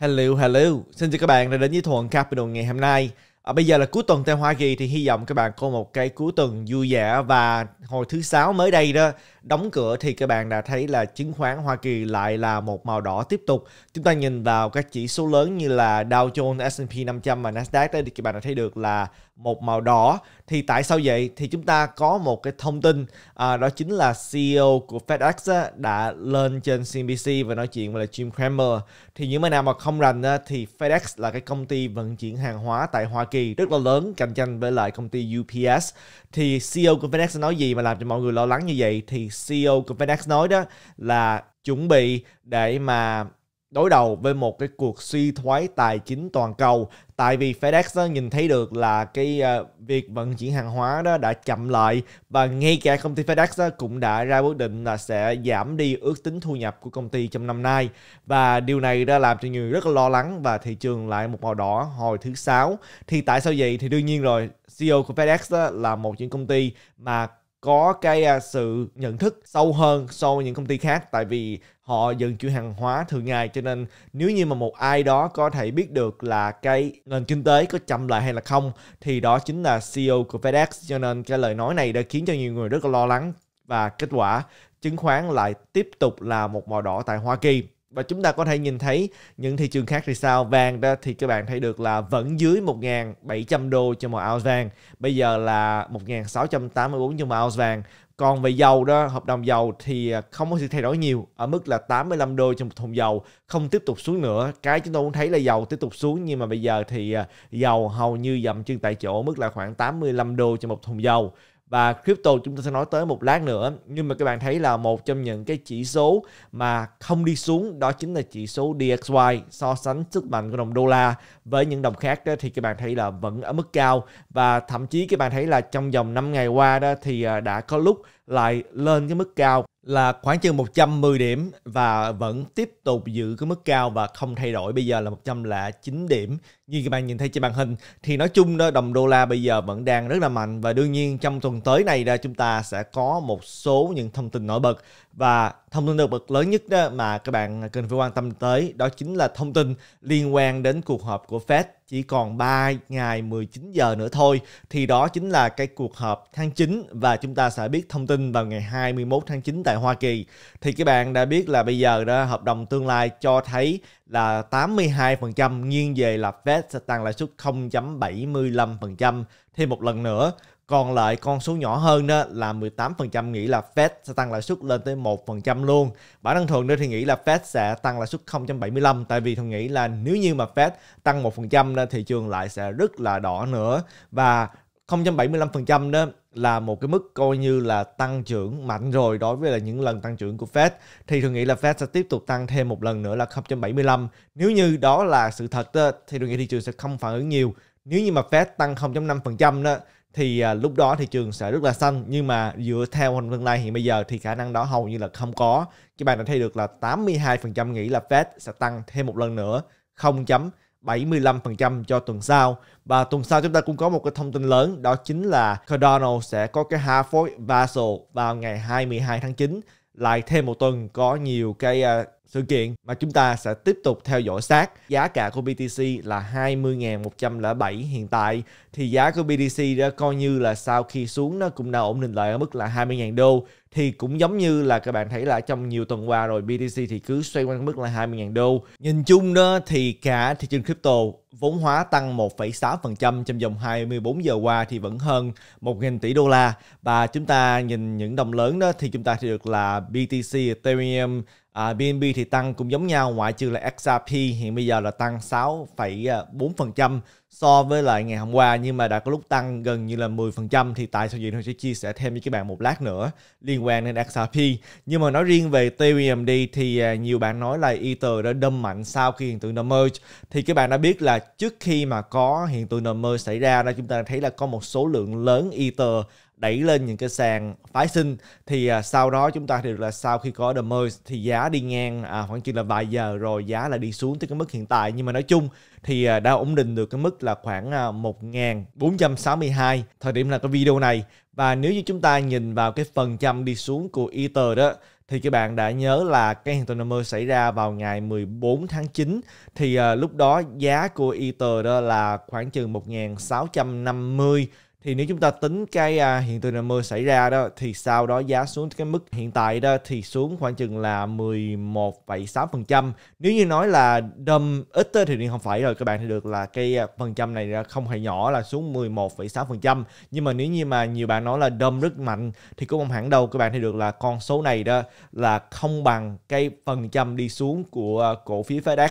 Hello, hello. Xin chào các bạn đã đến với Thuận Capital ngày hôm nay. À, bây giờ là cuối tuần tại Hoa Kỳ thì hy vọng các bạn có một cái cuối tuần vui vẻ và hồi thứ sáu mới đây đó đóng cửa thì các bạn đã thấy là chứng khoán Hoa Kỳ lại là một màu đỏ tiếp tục. Chúng ta nhìn vào các chỉ số lớn như là Dow Jones, S&P 500 và Nasdaq đó thì các bạn đã thấy được là một màu đỏ thì tại sao vậy thì chúng ta có một cái thông tin à, đó chính là CEO của FedEx á, đã lên trên CNBC và nói chuyện với là Jim Cramer thì những người nào mà không rành á, thì FedEx là cái công ty vận chuyển hàng hóa tại Hoa Kỳ rất là lớn cạnh tranh với lại công ty UPS thì CEO của FedEx nói gì mà làm cho mọi người lo lắng như vậy thì CEO của FedEx nói đó là chuẩn bị để mà đối đầu với một cái cuộc suy thoái tài chính toàn cầu tại vì FedEx đó, nhìn thấy được là cái uh, việc vận chuyển hàng hóa đó đã chậm lại và ngay cả công ty FedEx đó cũng đã ra quyết định là sẽ giảm đi ước tính thu nhập của công ty trong năm nay và điều này đã làm cho nhiều người rất là lo lắng và thị trường lại một màu đỏ hồi thứ sáu thì tại sao vậy thì đương nhiên rồi CEO của FedEx đó là một những công ty mà có cái ờ, sự nhận thức sâu hơn so với những công ty khác tại vì họ dần chuyển hàng hóa thường ngày cho nên nếu như mà một ai đó có thể biết được là cái nền kinh tế có chậm lại hay là không thì đó chính là CEO của FedEx cho nên cái lời nói này đã khiến cho nhiều người rất là lo lắng và kết quả chứng khoán lại tiếp tục là một màu đỏ tại Hoa Kỳ và chúng ta có thể nhìn thấy những thị trường khác thì sao vàng đó thì các bạn thấy được là vẫn dưới 1.700 đô cho một ounce vàng bây giờ là 1.684 cho một ounce vàng còn về dầu đó, hợp đồng dầu thì à, không có sự thay đổi nhiều ở mức là 85 đô cho một thùng dầu, không tiếp tục xuống nữa. Cái chúng tôi cũng thấy là dầu tiếp tục xuống nhưng mà bây giờ thì à, dầu hầu như dậm chân tại chỗ mức là khoảng 85 đô cho một thùng dầu và crypto chúng ta sẽ nói tới một lát nữa nhưng mà các bạn thấy là một trong những cái chỉ số mà không đi xuống đó chính là chỉ số DXY so sánh sức mạnh của đồng đô la với những đồng khác đó thì các bạn thấy là vẫn ở mức cao và thậm chí các bạn thấy là trong vòng 5 ngày qua đó thì à, đã có lúc lại lên cái mức cao là khoảng chừng 110 điểm và vẫn tiếp tục giữ cái mức cao và không thay đổi bây giờ là 109 điểm như các bạn nhìn thấy trên màn hình thì nói chung đó đồng đô la bây giờ vẫn đang rất là mạnh và đương nhiên trong tuần tới này ra chúng ta sẽ có một số những thông tin nổi bật và thông tin được bật lớn nhất đó mà các bạn cần phải quan tâm tới đó chính là thông tin liên quan đến cuộc họp của Fed chỉ còn 3 ngày 19 giờ nữa thôi thì đó chính là cái cuộc họp tháng 9 và chúng ta sẽ biết thông tin vào ngày 21 tháng 9 tại Hoa Kỳ. Thì các bạn đã biết là bây giờ đó hợp đồng tương lai cho thấy là 82% nghiêng về là Fed sẽ tăng lãi suất 0.75% thêm một lần nữa còn lại con số nhỏ hơn đó là 18% nghĩ là Fed sẽ tăng lãi suất lên tới 1% luôn. Bản thân thường nữa thì nghĩ là Fed sẽ tăng lãi suất 0.75 tại vì thường nghĩ là nếu như mà Fed tăng 1% đó, thị trường lại sẽ rất là đỏ nữa và 0.75% đó là một cái mức coi như là tăng trưởng mạnh rồi đối với là những lần tăng trưởng của Fed thì tôi nghĩ là Fed sẽ tiếp tục tăng thêm một lần nữa là 0.75 nếu như đó là sự thật đó, thì tôi nghĩ thị trường sẽ không phản ứng nhiều nếu như mà Fed tăng 0.5% đó thì à, lúc đó thị trường sẽ rất là xanh nhưng mà dựa theo tương lai hiện bây giờ thì khả năng đó hầu như là không có các bạn đã thấy được là 82% nghĩ là Fed sẽ tăng thêm một lần nữa 0.75% cho tuần sau và tuần sau chúng ta cũng có một cái thông tin lớn đó chính là Cardano sẽ có cái Hartford Basel vào ngày 22 tháng 9 lại thêm một tuần có nhiều cái uh, sự kiện mà chúng ta sẽ tiếp tục theo dõi sát. Giá cả của BTC là 20.107 hiện tại thì giá của BTC đó coi như là sau khi xuống nó cũng đã ổn định lại ở mức là 20.000 đô thì cũng giống như là các bạn thấy là trong nhiều tuần qua rồi BTC thì cứ xoay quanh mức là 20.000 đô. Nhìn chung đó thì cả thị trường crypto Vốn hóa tăng 1,6% trong vòng 24 giờ qua thì vẫn hơn 1.000 tỷ đô la và chúng ta nhìn những đồng lớn đó thì chúng ta thì được là BTC, Ethereum, À, BNB thì tăng cũng giống nhau ngoại trừ là XRP hiện bây giờ là tăng 6,4% à, so với lại ngày hôm qua nhưng mà đã có lúc tăng gần như là 10% thì tại sao vậy tôi sẽ chia sẻ thêm với các bạn một lát nữa liên quan đến XRP. Nhưng mà nói riêng về TUMD thì à, nhiều bạn nói là Ether đã đâm mạnh sau khi hiện tượng Merge thì các bạn đã biết là trước khi mà có hiện tượng Merge xảy ra đó chúng ta thấy là có một số lượng lớn Ether đẩy lên những cái sàn phái sinh thì à, sau đó chúng ta thì là sau khi có The Merge thì giá đi ngang à, khoảng chừng là vài giờ rồi giá là đi xuống tới cái mức hiện tại nhưng mà nói chung thì à, đã ổn định được cái mức là khoảng à, 1462 thời điểm là cái video này và nếu như chúng ta nhìn vào cái phần trăm đi xuống của Ether đó thì các bạn đã nhớ là cái hiện tượng nằm mơ xảy ra vào ngày 14 tháng 9 thì à, lúc đó giá của Ether đó là khoảng chừng 1650 thì nếu chúng ta tính cái à, hiện tượng là mưa xảy ra đó thì sau đó giá xuống cái mức hiện tại đó thì xuống khoảng chừng là 11,6%. Nếu như nói là đâm ít đó, thì không phải rồi các bạn thì được là cái à, phần trăm này không hề nhỏ là xuống 11,6%. Nhưng mà nếu như mà nhiều bạn nói là đâm rất mạnh thì cũng không hẳn đâu các bạn thì được là con số này đó là không bằng cái phần trăm đi xuống của à, cổ phiếu FedEx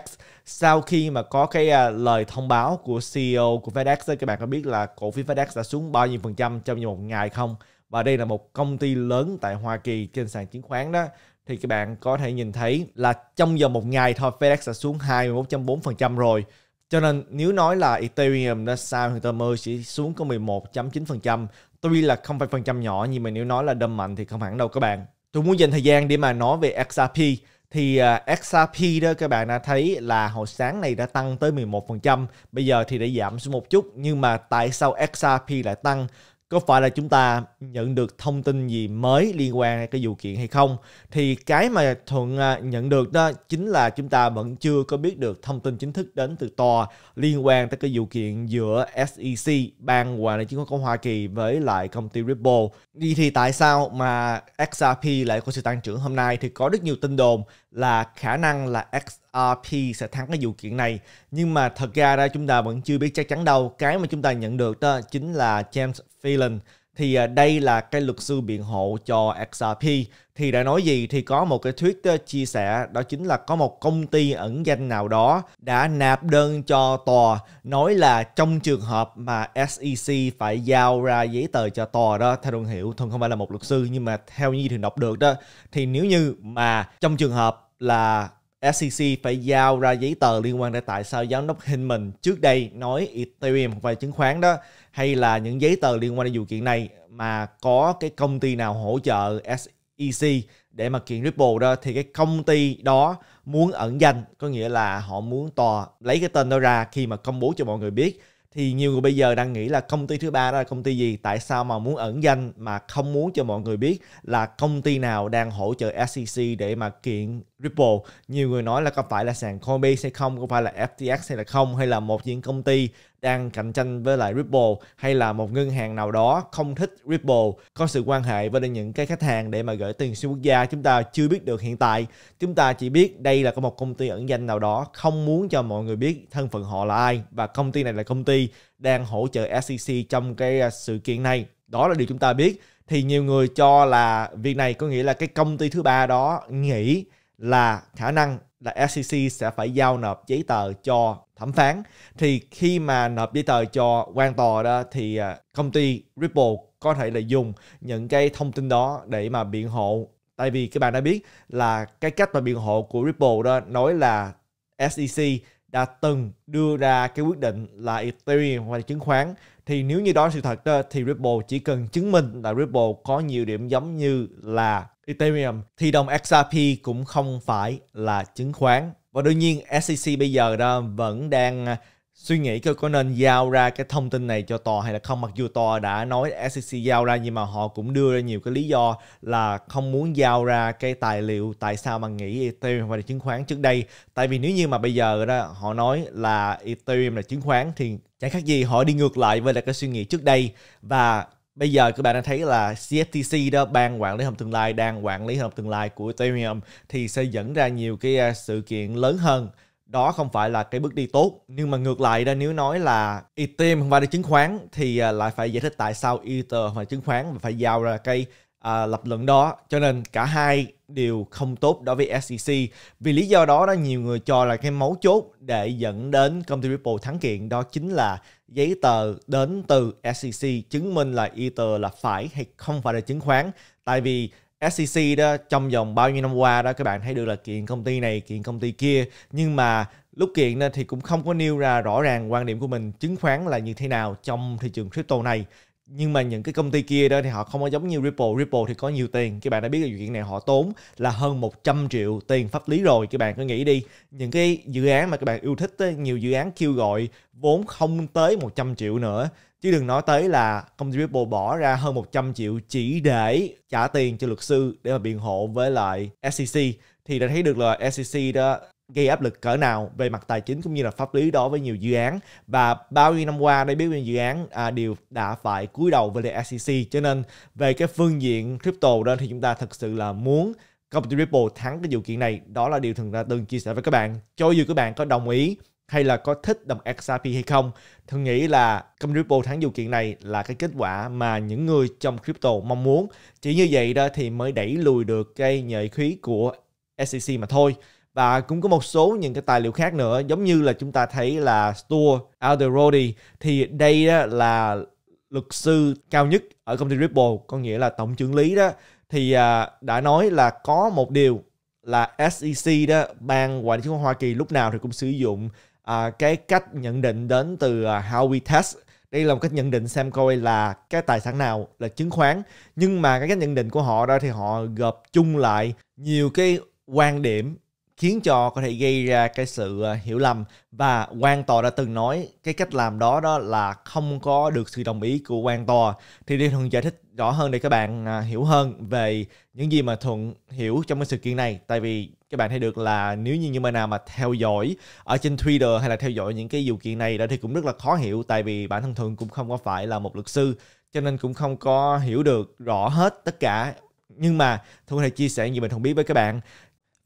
sau khi mà có cái à, lời thông báo của CEO của FedEx các bạn có biết là cổ phiếu FedEx đã xuống bao nhiêu phần trăm trong một ngày không? Và đây là một công ty lớn tại Hoa Kỳ trên sàn chứng khoán đó thì các bạn có thể nhìn thấy là trong vòng một ngày thôi FedEx đã xuống 21.4% rồi. Cho nên nếu nói là Ethereum nó sao thì mơ chỉ xuống có 11.9%. Tuy là không phải phần trăm nhỏ nhưng mà nếu nói là đâm mạnh thì không hẳn đâu các bạn. Tôi muốn dành thời gian để mà nói về XRP thì à, XRP đó các bạn đã thấy là hồi sáng này đã tăng tới 11%, bây giờ thì đã giảm xuống một chút nhưng mà tại sao XRP lại tăng? có phải là chúng ta nhận được thông tin gì mới liên quan cái vụ kiện hay không thì cái mà thuận à, nhận được đó chính là chúng ta vẫn chưa có biết được thông tin chính thức đến từ tòa liên quan tới cái vụ kiện giữa SEC ban quản lý chứng khoán của Hoa Kỳ với lại công ty Ripple đi thì tại sao mà XRP lại có sự tăng trưởng hôm nay thì có rất nhiều tin đồn là khả năng là X xrp sẽ thắng cái vụ kiện này nhưng mà thật ra ra chúng ta vẫn chưa biết chắc chắn đâu cái mà chúng ta nhận được đó chính là James Phelan thì à, đây là cái luật sư biện hộ cho XRP thì đã nói gì thì có một cái thuyết à, chia sẻ đó chính là có một công ty ẩn danh nào đó đã nạp đơn cho tòa nói là trong trường hợp mà SEC phải giao ra giấy tờ cho tòa đó theo Thuận hiểu Thuận không phải là một luật sư nhưng mà theo như thì đọc được đó thì nếu như mà trong trường hợp là SEC phải giao ra giấy tờ liên quan đến tại sao giám đốc Hinman trước đây nói Ethereum và chứng khoán đó hay là những giấy tờ liên quan đến vụ kiện này mà có cái công ty nào hỗ trợ SEC để mà kiện Ripple đó thì cái công ty đó muốn ẩn danh có nghĩa là họ muốn tòa lấy cái tên đó ra khi mà công bố cho mọi người biết thì nhiều người bây giờ đang nghĩ là công ty thứ ba đó là công ty gì tại sao mà muốn ẩn danh mà không muốn cho mọi người biết là công ty nào đang hỗ trợ SEC để mà kiện Ripple nhiều người nói là có phải là sàn Coinbase hay không có phải là FTX hay là không hay là một những công ty đang cạnh tranh với lại Ripple hay là một ngân hàng nào đó không thích Ripple có sự quan hệ với những cái khách hàng để mà gửi tiền xuyên quốc gia chúng ta chưa biết được hiện tại chúng ta chỉ biết đây là có một công ty ẩn danh nào đó không muốn cho mọi người biết thân phận họ là ai và công ty này là công ty đang hỗ trợ SEC trong cái à, sự kiện này đó là điều chúng ta biết thì nhiều người cho là việc này có nghĩa là cái công ty thứ ba đó nghĩ là khả năng là SEC sẽ phải giao nộp giấy tờ cho thẩm phán thì khi mà nộp giấy tờ cho quan tòa đó thì à, công ty Ripple có thể là dùng những cái thông tin đó để mà biện hộ tại vì các bạn đã biết là cái cách mà biện hộ của Ripple đó nói là SEC đã từng đưa ra cái quyết định là Ethereum hoặc là chứng khoán thì nếu như đó sự thật đó thì Ripple chỉ cần chứng minh là Ripple có nhiều điểm giống như là Ethereum thì đồng XRP cũng không phải là chứng khoán. Và đương nhiên SEC bây giờ đó vẫn đang à, suy nghĩ coi có nên giao ra cái thông tin này cho tòa hay là không mặc dù tòa đã nói SEC giao ra nhưng mà họ cũng đưa ra nhiều cái lý do là không muốn giao ra cái tài liệu tại sao mà nghĩ Ethereum và chứng khoán trước đây tại vì nếu như mà bây giờ đó họ nói là Ethereum là chứng khoán thì chẳng khác gì họ đi ngược lại với là cái suy nghĩ trước đây và bây giờ các bạn đã thấy là CFTC đó ban quản lý hợp tương lai đang quản lý hợp tương lai của Ethereum thì sẽ dẫn ra nhiều cái à, sự kiện lớn hơn đó không phải là cái bước đi tốt nhưng mà ngược lại đó nếu nói là Ethereum không phải là chứng khoán thì à, lại phải giải thích tại sao Ether và chứng khoán và phải giao ra cái à, lập luận đó cho nên cả hai đều không tốt đối với SEC vì lý do đó đó nhiều người cho là cái mấu chốt để dẫn đến công ty Ripple thắng kiện đó chính là giấy tờ đến từ SEC chứng minh là Ether là phải hay không phải là chứng khoán. Tại vì SEC đó trong vòng bao nhiêu năm qua đó các bạn thấy được là kiện công ty này, kiện công ty kia nhưng mà lúc kiện thì cũng không có nêu ra rõ ràng quan điểm của mình chứng khoán là như thế nào trong thị trường crypto này nhưng mà những cái công ty kia đó thì họ không có giống như Ripple Ripple thì có nhiều tiền các bạn đã biết là chuyện này họ tốn là hơn 100 triệu tiền pháp lý rồi các bạn cứ nghĩ đi những cái dự án mà các bạn yêu thích ấy, nhiều dự án kêu gọi vốn không tới 100 triệu nữa chứ đừng nói tới là công ty Ripple bỏ ra hơn 100 triệu chỉ để trả tiền cho luật sư để mà biện hộ với lại SEC thì đã thấy được là SEC đó gây áp lực cỡ nào về mặt tài chính cũng như là pháp lý đối với nhiều dự án và bao nhiêu năm qua đây biết bao dự án à, đều đã phải cúi đầu với lại SEC cho nên về cái phương diện crypto đó thì chúng ta thật sự là muốn công ty Ripple thắng cái vụ kiện này đó là điều thường ra từng chia sẻ với các bạn cho dù các bạn có đồng ý hay là có thích đồng XRP hay không thường nghĩ là công ty Ripple thắng vụ kiện này là cái kết quả mà những người trong crypto mong muốn chỉ như vậy đó thì mới đẩy lùi được cái nhạy khí của SEC mà thôi và cũng có một số những cái tài liệu khác nữa giống như là chúng ta thấy là Stuart Alderodi thì đây đó là luật sư cao nhất ở công ty Ripple có nghĩa là tổng trưởng lý đó thì à, đã nói là có một điều là SEC đó ban quản lý chứng khoán Hoa Kỳ lúc nào thì cũng sử dụng à, cái cách nhận định đến từ à, Howey Test đây là một cách nhận định xem coi là cái tài sản nào là chứng khoán nhưng mà cái cách nhận định của họ đó thì họ gộp chung lại nhiều cái quan điểm khiến cho có thể gây ra cái sự ờ, hiểu lầm và quan tòa đã từng nói cái cách làm đó đó là không có được sự đồng ý của quan tòa thì Điêu Thuận giải thích rõ hơn để các bạn à, hiểu hơn về những gì mà Thuận hiểu trong cái sự kiện này tại vì các bạn thấy được là nếu như như bạn nào mà theo dõi ở trên Twitter hay là theo dõi những cái vụ kiện này đó thì cũng rất là khó hiểu tại vì bản thân Thuận cũng không có phải là một luật sư cho nên cũng không có hiểu được rõ hết tất cả nhưng mà Thuận có thể chia sẻ như mình không biết với các bạn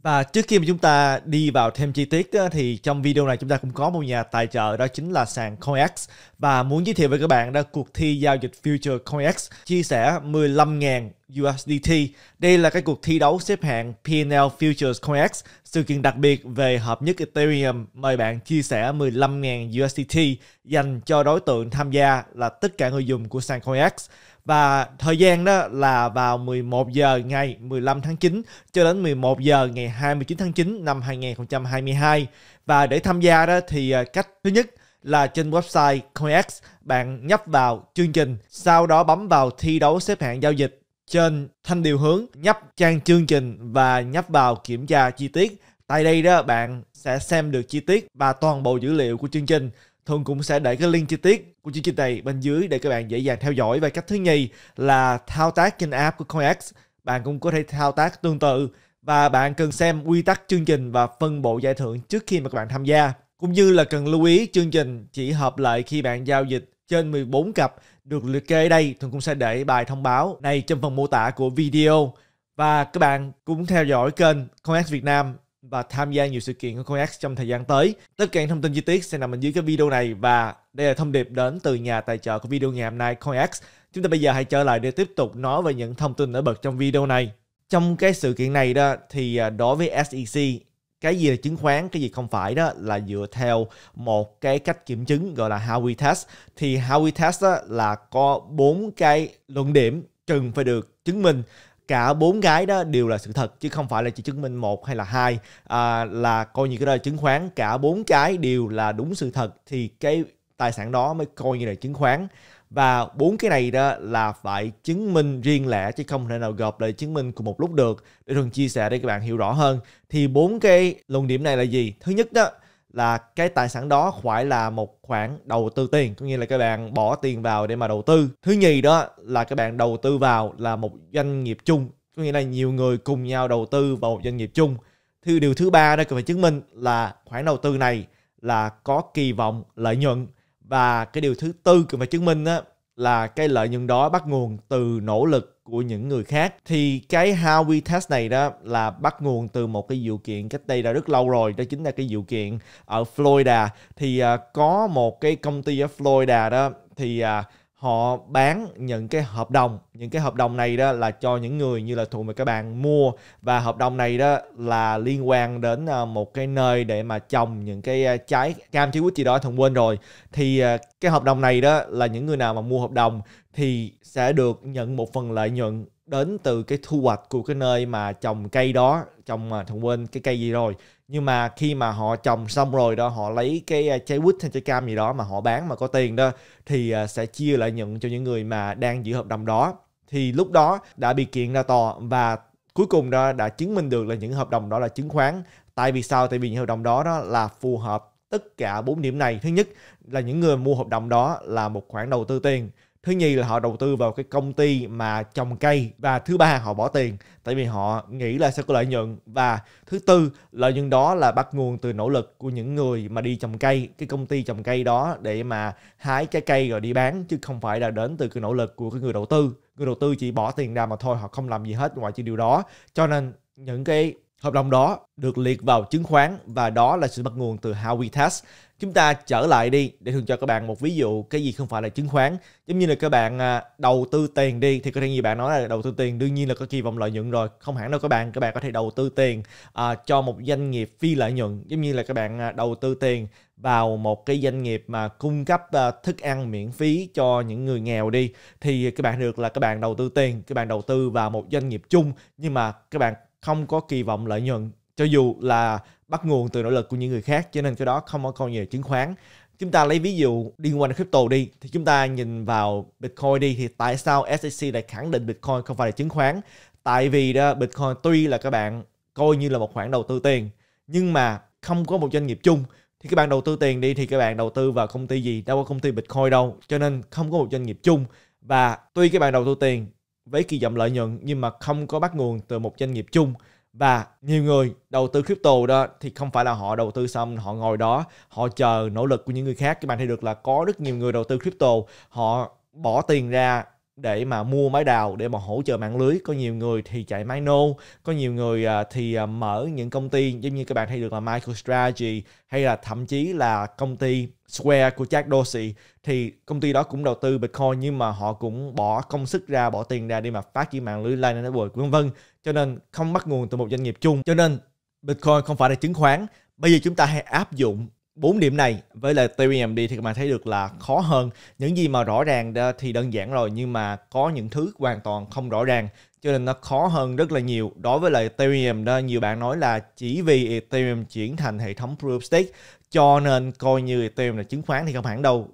và trước khi mà chúng ta đi vào thêm chi tiết thì trong video này chúng ta cũng có một nhà tài trợ đó chính là sàn CoinX và muốn giới thiệu với các bạn đó cuộc thi giao dịch Future CoinX chia sẻ 15.000 USDT. Đây là cái cuộc thi đấu xếp hạng PNL Futures CoinX, sự kiện đặc biệt về hợp nhất Ethereum mời bạn chia sẻ 15.000 USDT dành cho đối tượng tham gia là tất cả người dùng của sàn CoinX và thời gian đó là vào 11 giờ ngày 15 tháng 9 cho đến 11 giờ ngày 29 tháng 9 năm 2022 và để tham gia đó thì ờ, cách thứ nhất là trên website CoinEx bạn nhấp vào chương trình sau đó bấm vào thi đấu xếp hạng giao dịch trên thanh điều hướng nhấp trang chương trình và nhấp vào kiểm tra chi tiết tại đây đó bạn sẽ xem được chi tiết và toàn bộ dữ liệu của chương trình thường cũng sẽ để cái link chi tiết của chương trình này bên dưới để các bạn dễ dàng theo dõi. Và cách thứ nhì là thao tác trên app của CoinX. Bạn cũng có thể thao tác tương tự và bạn cần xem quy tắc chương trình và phân bộ giải thưởng trước khi mà các bạn tham gia. Cũng như là cần lưu ý chương trình chỉ hợp lệ khi bạn giao dịch trên 14 cặp được liệt kê ở đây. thường cũng sẽ để bài thông báo này trong phần mô tả của video. Và các bạn cũng theo dõi kênh CoinX Việt Nam và tham gia nhiều sự kiện của CoinX trong thời gian tới. Tất cả thông tin chi tiết sẽ nằm bên dưới cái video này và đây là thông điệp đến từ nhà tài trợ của video ngày hôm nay CoinX Chúng ta bây giờ hãy trở lại để tiếp tục nói về những thông tin nổi bật trong video này. Trong cái sự kiện này đó thì à, đối với SEC cái gì là chứng khoán, cái gì không phải đó là dựa theo một cái cách kiểm chứng gọi là Howey Test. Thì Howey Test đó là có bốn cái luận điểm cần phải được chứng minh cả bốn cái đó đều là sự thật chứ không phải là chỉ chứng minh một hay là hai à, là coi như cái đó là chứng khoán cả bốn cái đều là đúng sự thật thì cái tài sản đó mới coi như là chứng khoán và bốn cái này đó là phải chứng minh riêng lẻ chứ không thể nào gộp lại chứng minh cùng một lúc được để thường chia sẻ để các bạn hiểu rõ hơn thì bốn cái luận điểm này là gì thứ nhất đó là cái tài sản đó phải là một khoản đầu tư tiền có nghĩa là các bạn bỏ tiền vào để mà đầu tư thứ nhì đó là các bạn đầu tư vào là một doanh nghiệp chung có nghĩa là nhiều người cùng nhau đầu tư vào một doanh nghiệp chung thứ điều thứ ba đó cần phải chứng minh là khoản đầu tư này là có kỳ vọng lợi nhuận và cái điều thứ tư cần phải chứng minh đó là cái lợi nhuận đó bắt nguồn từ nỗ lực của những người khác thì cái how we test này đó là bắt nguồn từ một cái vụ kiện cách đây đã rất lâu rồi đó chính là cái vụ kiện ở Florida thì uh, có một cái công ty ở Florida đó thì uh, họ bán những cái hợp đồng những cái hợp đồng này đó là cho những người như là thuộc về các bạn mua và hợp đồng này đó là liên quan đến à, một cái nơi để mà trồng những cái à, trái cam trái quýt gì đó thằng quên rồi thì à, cái hợp đồng này đó là những người nào mà mua hợp đồng thì sẽ được nhận một phần lợi nhuận đến từ cái thu hoạch của cái nơi mà trồng cây đó trồng mà thằng quên cái cây gì rồi nhưng mà khi mà họ trồng xong rồi đó họ lấy cái à, trái quýt hay trái cam gì đó mà họ bán mà có tiền đó thì à, sẽ chia lợi nhuận cho những người mà đang giữ hợp đồng đó thì lúc đó đã bị kiện ra tòa và cuối cùng đó đã chứng minh được là những hợp đồng đó là chứng khoán tại vì sao tại vì những hợp đồng đó đó là phù hợp tất cả bốn điểm này thứ nhất là những người mua hợp đồng đó là một khoản đầu tư tiền thứ nhì là họ đầu tư vào cái công ty mà trồng cây và thứ ba họ bỏ tiền tại vì họ nghĩ là sẽ có lợi nhuận và thứ tư lợi nhuận đó là bắt nguồn từ nỗ lực của những người mà đi trồng cây cái công ty trồng cây đó để mà hái trái cây rồi đi bán chứ không phải là đến từ cái nỗ lực của cái người đầu tư người đầu tư chỉ bỏ tiền ra mà thôi họ không làm gì hết ngoài chỉ điều đó cho nên những cái Hợp đồng đó được liệt vào chứng khoán và đó là sự bắt nguồn từ Howie Task. Chúng ta trở lại đi để thường cho các bạn một ví dụ cái gì không phải là chứng khoán. Giống như là các bạn à, đầu tư tiền đi thì có thể như bạn nói là đầu tư tiền đương nhiên là có kỳ vọng lợi nhuận rồi. Không hẳn đâu các bạn, các bạn có thể đầu tư tiền à, cho một doanh nghiệp phi lợi nhuận. Giống như là các bạn à, đầu tư tiền vào một cái doanh nghiệp mà cung cấp à, thức ăn miễn phí cho những người nghèo đi thì các bạn được là các bạn đầu tư tiền, các bạn đầu tư vào một doanh nghiệp chung nhưng mà các bạn không có kỳ vọng lợi nhuận cho dù là bắt nguồn từ nỗ lực của những người khác cho nên cái đó không có coi như chứng khoán chúng ta lấy ví dụ liên quan đến crypto đi thì chúng ta nhìn vào Bitcoin đi thì tại sao SEC lại khẳng định Bitcoin không phải là chứng khoán tại vì đó Bitcoin tuy là các bạn coi như là một khoản đầu tư tiền nhưng mà không có một doanh nghiệp chung thì các bạn đầu tư tiền đi thì các bạn đầu tư vào công ty gì đâu có công ty Bitcoin đâu cho nên không có một doanh nghiệp chung và tuy các bạn đầu tư tiền với kỳ vọng lợi nhuận nhưng mà không có bắt nguồn từ một doanh nghiệp chung và nhiều người đầu tư crypto đó thì không phải là họ đầu tư xong họ ngồi đó họ chờ nỗ lực của những người khác các bạn thấy được là có rất nhiều người đầu tư crypto họ bỏ tiền ra để mà mua máy đào để mà hỗ trợ mạng lưới có nhiều người thì chạy máy nô có nhiều người à, thì à, mở những công ty giống như các bạn thấy được là MicroStrategy hay là thậm chí là công ty Square của Jack Dorsey thì công ty đó cũng đầu tư Bitcoin nhưng mà họ cũng bỏ công sức ra bỏ tiền ra để mà phát triển mạng lưới Lightning Network vân vân cho nên không bắt nguồn từ một doanh nghiệp chung cho nên Bitcoin không phải là chứng khoán bây giờ chúng ta hãy áp dụng bốn điểm này với lại TMD thì các bạn thấy được là khó hơn những gì mà rõ ràng thì đơn giản rồi nhưng mà có những thứ hoàn toàn không rõ ràng cho nên nó khó hơn rất là nhiều đối với lại Ethereum đó nhiều bạn nói là chỉ vì Ethereum chuyển thành hệ thống Proof of Stake cho nên coi như Ethereum là chứng khoán thì không hẳn đâu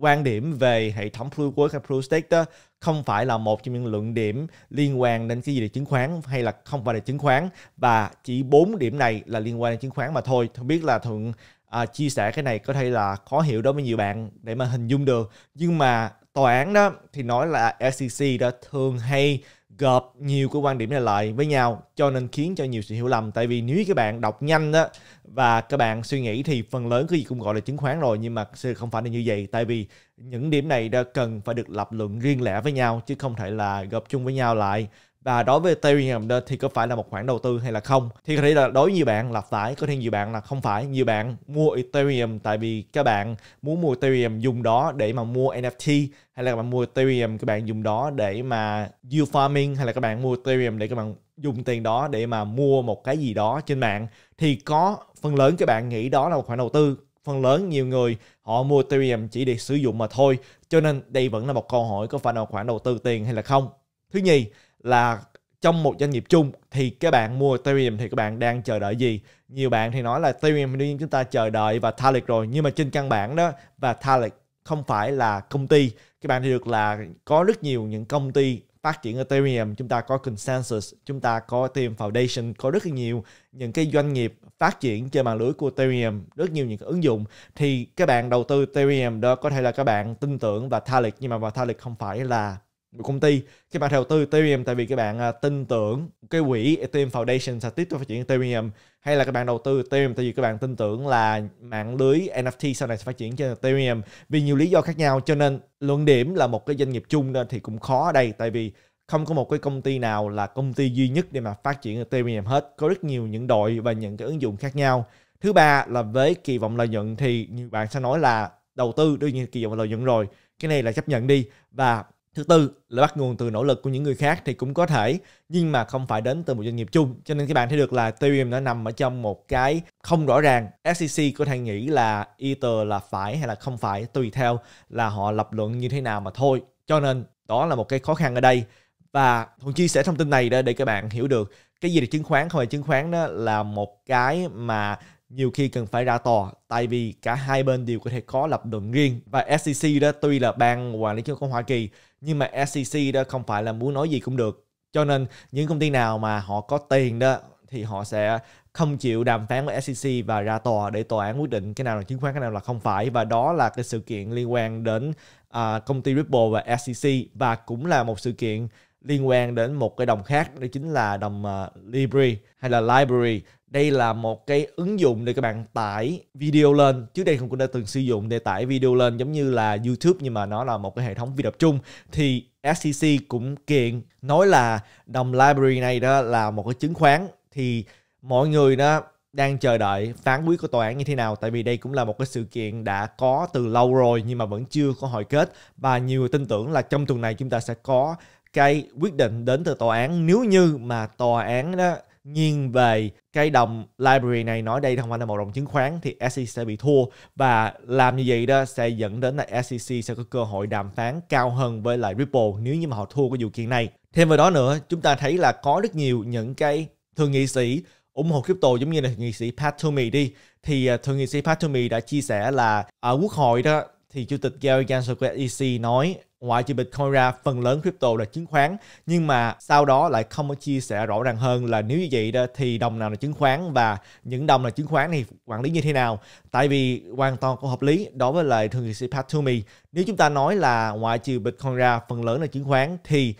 quan điểm về hệ thống Proof Work hay Proof Stake đó không phải là một trong những luận điểm liên quan đến cái gì là chứng khoán hay là không phải là chứng khoán và chỉ bốn điểm này là liên quan đến chứng khoán mà thôi. Không biết là Thuận à, chia sẻ cái này có thể là khó hiểu đối với nhiều bạn để mà hình dung được nhưng mà tòa án đó thì nói là SEC đã thường hay gộp nhiều cái quan điểm này lại với nhau cho nên khiến cho nhiều sự hiểu lầm tại vì nếu các bạn đọc nhanh đó và các bạn suy nghĩ thì phần lớn cái gì cũng gọi là chứng khoán rồi nhưng mà sự không phải là như vậy tại vì những điểm này đã cần phải được lập luận riêng lẻ với nhau chứ không thể là gộp chung với nhau lại và đối với Ethereum thì có phải là một khoản đầu tư hay là không thì có thể là đối với nhiều bạn là phải có thể nhiều bạn là không phải nhiều bạn mua Ethereum tại vì các bạn muốn mua Ethereum dùng đó để mà mua NFT hay là các bạn mua Ethereum các bạn dùng đó để mà yield farming hay là các bạn mua Ethereum để các bạn dùng tiền đó để mà mua một cái gì đó trên mạng thì có phần lớn các bạn nghĩ đó là một khoản đầu tư phần lớn nhiều người họ mua Ethereum chỉ để sử dụng mà thôi cho nên đây vẫn là một câu hỏi có phải là một khoản đầu tư tiền hay là không thứ nhì là trong một doanh nghiệp chung thì các bạn mua Ethereum thì các bạn đang chờ đợi gì? Nhiều bạn thì nói là Ethereum đương nhiên chúng ta chờ đợi và Talik rồi nhưng mà trên căn bản đó và Talik không phải là công ty. Các bạn thì được là có rất nhiều những công ty phát triển Ethereum, chúng ta có Consensus, chúng ta có Ethereum Foundation, có rất nhiều những cái doanh nghiệp phát triển trên mạng lưới của Ethereum, rất nhiều những cái ứng dụng thì các bạn đầu tư Ethereum đó có thể là các bạn tin tưởng và Talik nhưng mà và Talik không phải là công ty các bạn đầu tư Ethereum tại vì các bạn à, tin tưởng cái quỹ Ethereum Foundation sẽ tiếp tục phát triển Ethereum hay là các bạn đầu tư Ethereum tại vì các bạn tin tưởng là mạng lưới NFT sau này sẽ phát triển trên Ethereum vì nhiều lý do khác nhau cho nên luận điểm là một cái doanh nghiệp chung nên thì cũng khó ở đây tại vì không có một cái công ty nào là công ty duy nhất để mà phát triển Ethereum hết có rất nhiều những đội và những cái ứng dụng khác nhau thứ ba là với kỳ vọng lợi nhuận thì nhiều bạn sẽ nói là đầu tư đương nhiên kỳ vọng lợi nhuận rồi cái này là chấp nhận đi và Thứ tư là bắt nguồn từ nỗ lực của những người khác thì cũng có thể nhưng mà không phải đến từ một doanh nghiệp chung. Cho nên các bạn thấy được là TUM nó nằm ở trong một cái không rõ ràng. SEC có thể nghĩ là either là phải hay là không phải tùy theo là họ lập luận như thế nào mà thôi. Cho nên đó là một cái khó khăn ở đây. Và Hùng chia sẻ thông tin này để, để các bạn hiểu được cái gì là chứng khoán không phải chứng khoán đó là một cái mà nhiều khi cần phải ra tòa tại vì cả hai bên đều có thể có lập luận riêng và SEC đó tuy là ban quản lý chứng khoán Hoa Kỳ nhưng mà SEC đó không phải là muốn nói gì cũng được cho nên những công ty nào mà họ có tiền đó thì họ sẽ không chịu đàm phán với SEC và ra tòa để tòa án quyết định cái nào là chứng khoán cái nào là không phải và đó là cái sự kiện liên quan đến uh, công ty Ripple và SEC và cũng là một sự kiện liên quan đến một cái đồng khác đó chính là đồng uh, Libri hay là Library. Đây là một cái ứng dụng để các bạn tải video lên. Trước đây không cũng đã từng sử dụng để tải video lên giống như là YouTube nhưng mà nó là một cái hệ thống video trung. thì SEC cũng kiện nói là đồng library này đó là một cái chứng khoán thì mọi người đó đang chờ đợi phán quyết của tòa án như thế nào tại vì đây cũng là một cái sự kiện đã có từ lâu rồi nhưng mà vẫn chưa có hồi kết và nhiều người tin tưởng là trong tuần này chúng ta sẽ có cái quyết định đến từ tòa án nếu như mà tòa án đó nghiêng về cái đồng library này nói đây không phải là một đồng chứng khoán thì SEC sẽ bị thua và làm như vậy đó sẽ dẫn đến là SEC sẽ có cơ hội đàm phán cao hơn với lại Ripple nếu như mà họ thua cái vụ kiện này. Thêm vào đó nữa, chúng ta thấy là có rất nhiều những cái thượng nghị sĩ ủng hộ crypto giống như là thượng nghị sĩ Pat Toomey đi thì à, thượng nghị sĩ Pat Toomey đã chia sẻ là ở à, quốc hội đó thì chủ tịch Gary Gensler của e nói ngoại trừ Bitcoin ra phần lớn crypto là chứng khoán nhưng mà sau đó lại không có chia sẻ rõ ràng hơn là nếu như vậy đó thì đồng nào là chứng khoán và những đồng là chứng khoán thì quản lý như thế nào tại vì hoàn toàn có hợp lý đối với lại thượng nghị sĩ Pat Toomey nếu chúng ta nói là ngoại trừ Bitcoin ra phần lớn là chứng khoán thì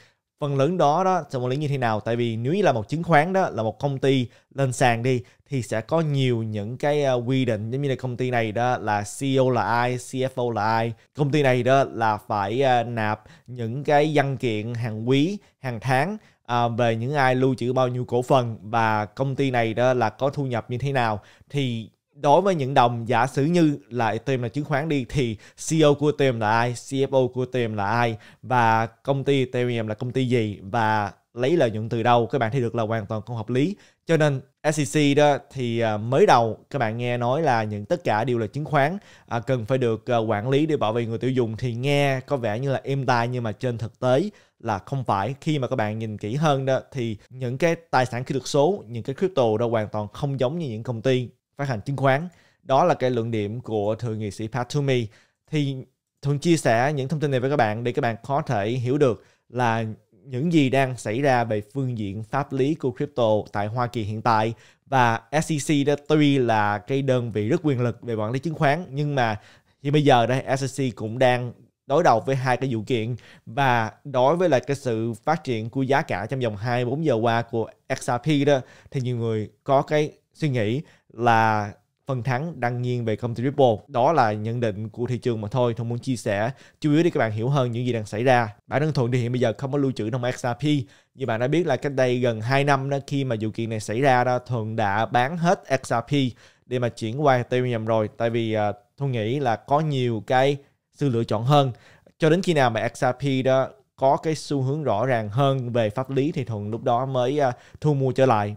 phần lớn đó đó sẽ quản lý như thế nào tại vì nếu như là một chứng khoán đó là một công ty lên sàn đi thì sẽ có nhiều những cái ờ, quy định giống như là công ty này đó là CEO là ai, CFO là ai. Công ty này đó là phải ờ, nạp những cái văn kiện hàng quý, hàng tháng à, về những ai lưu trữ bao nhiêu cổ phần và công ty này đó là có thu nhập như thế nào thì đối với những đồng giả sử như là team là chứng khoán đi thì CEO của team là ai, CFO của team là ai và công ty team là công ty gì và lấy lợi nhuận từ đâu các bạn thấy được là hoàn toàn không hợp lý cho nên SEC đó thì à, mới đầu các bạn nghe nói là những tất cả đều là chứng khoán à, cần phải được à, quản lý để bảo vệ người tiêu dùng thì nghe có vẻ như là êm tai nhưng mà trên thực tế là không phải khi mà các bạn nhìn kỹ hơn đó thì những cái tài sản kỹ thuật số những cái crypto đó hoàn toàn không giống như những công ty phát hành chứng khoán. Đó là cái luận điểm của thượng nghị sĩ Pat Toomey. Thì thường chia sẻ những thông tin này với các bạn để các bạn có thể hiểu được là những gì đang xảy ra về phương diện pháp lý của crypto tại Hoa Kỳ hiện tại và SEC đã tuy là cái đơn vị rất quyền lực về quản lý chứng khoán nhưng mà thì bây giờ đây SEC cũng đang đối đầu với hai cái vụ kiện và đối với lại cái sự phát triển của giá cả trong vòng 24 giờ qua của XRP đó thì nhiều người có cái suy nghĩ là phần thắng đang nhiên về công ty Ripple. Đó là nhận định của thị trường mà thôi, Thông muốn chia sẻ chú ý để các bạn hiểu hơn những gì đang xảy ra. Bản đơn thuận thì hiện bây giờ không có lưu trữ trong XRP. Như bạn đã biết là cách đây gần 2 năm đó khi mà vụ kiện này xảy ra đó, Thuận đã bán hết XRP để mà chuyển qua Ethereum rồi. Tại vì uh, Thuận nghĩ là có nhiều cái sự lựa chọn hơn. Cho đến khi nào mà XRP đó có cái xu hướng rõ ràng hơn về pháp lý thì Thuận lúc đó mới uh, thu mua trở lại.